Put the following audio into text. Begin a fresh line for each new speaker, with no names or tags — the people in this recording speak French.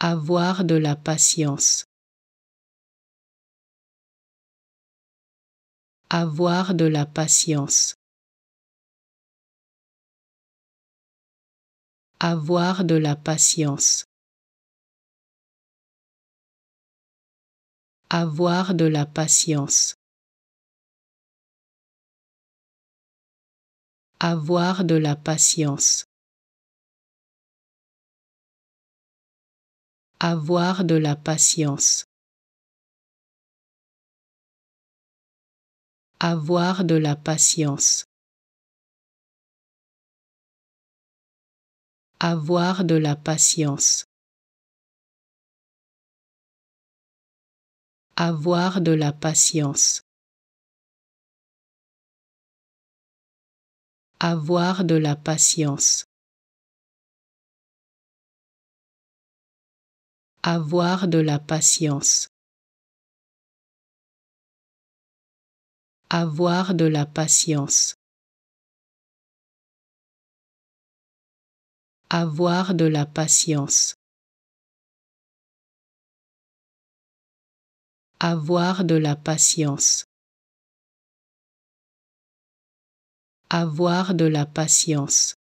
Avoir de la patience. Avoir de la patience. Avoir de la patience. Avoir de la patience. Avoir de la patience. avoir de la patience. Avoir de la patience. Avoir de la patience. Avoir de la patience. Avoir de la patience. avoir de la patience. Avoir de la patience. Avoir de la patience. Avoir de la patience. Avoir de la patience.